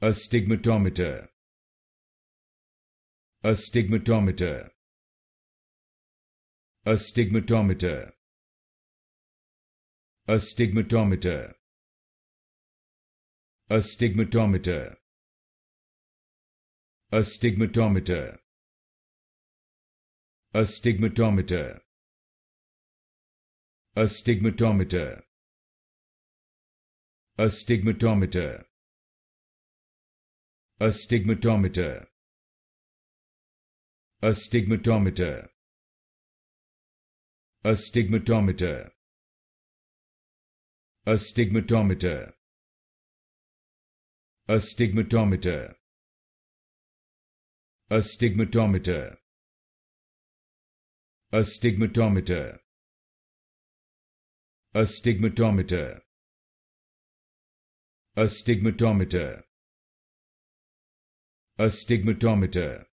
A stigmatometer. A stigmatometer. A stigmatometer. A stigmatometer. A stigmatometer. A stigmatometer. A stigmatometer. A stigmatometer. A stigmatometer. A stigmatometer. A stigmatometer. A stigmatometer. A stigmatometer. A stigmatometer. A stigmatometer. A stigmatometer. A stigmatometer. A stigmatometer a stigmatometer